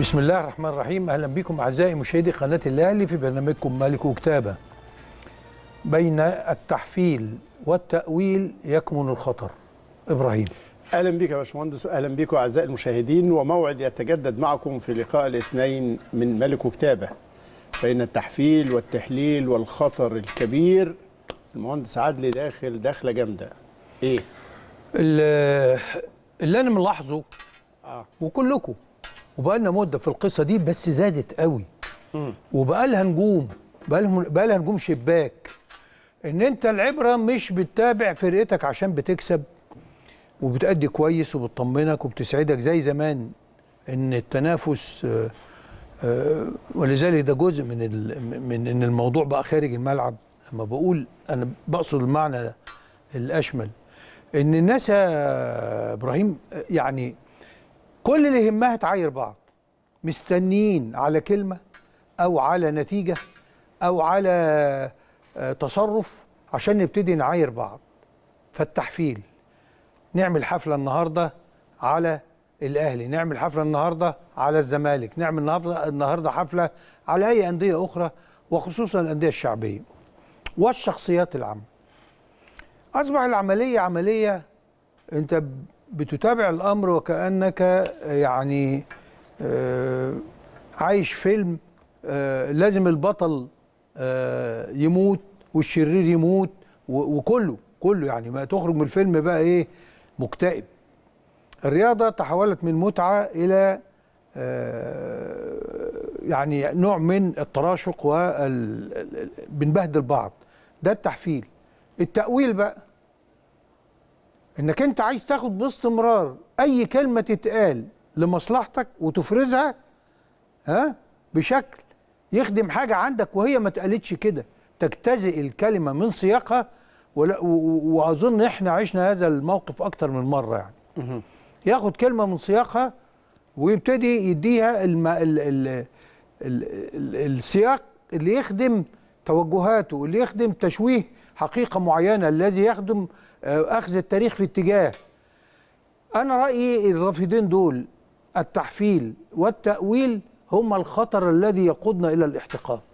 بسم الله الرحمن الرحيم اهلا بكم اعزائي مشاهدي قناه الاهلي في برنامجكم ملك وكتابه بين التحفيل والتاويل يكمن الخطر ابراهيم اهلا بك يا باشمهندس اهلا بكم اعزائي المشاهدين وموعد يتجدد معكم في لقاء الاثنين من ملك وكتابه بين التحفيل والتحليل والخطر الكبير المهندس عدلي داخل دخله جامده ايه اللي انا ملاحظه آه. وكلكم وبقالنا مده في القصه دي بس زادت قوي وبقالها نجوم بقالها بقالها نجوم شباك ان انت العبره مش بتتابع فرقتك عشان بتكسب وبتأدي كويس وبتطمنك وبتسعدك زي زمان ان التنافس آه، آه، ولذلك ده جزء من من ان الموضوع بقى خارج الملعب لما بقول انا بقصد المعنى الاشمل ان الناس يا ابراهيم آه، يعني كل اللي يهمها تعاير بعض مستنيين على كلمة أو على نتيجة أو على آه، تصرف عشان نبتدي نعاير بعض فالتحفيل نعمل حفلة النهاردة على الأهلي نعمل حفلة النهاردة على الزمالك نعمل النهاردة حفلة على أي أندية أخرى وخصوصا الأندية الشعبية والشخصيات العامة أصبح العملية عملية أنت بتتابع الامر وكانك آه، يعني آه، عايش فيلم آه، لازم البطل يموت والشرير يموت وكله كله يعني ما تخرج من الفيلم بقى ايه مكتئب الرياضه تحولت من متعه الى يعني نوع من التراشق وبنبهدل بعض ده التحفيل التأويل بقى انك انت عايز تاخد باستمرار اي كلمه تتقال لمصلحتك وتفرزها ها بشكل يخدم حاجه عندك وهي ما اتقالتش كده تجتزئ الكلمه من سياقها واظن احنا عشنا هذا الموقف اكتر من مره يعني ياخد كلمه من سياقها ويبتدي يديها الم... ال... ال... ال... ال... السياق اللي يخدم توجهاته اللي يخدم تشويه حقيقه معينه الذي يخدم آه، اخذ التاريخ في اتجاه انا رايي الرافضين دول التحفيل والتاويل هم الخطر الذي يقودنا الى الاحتقان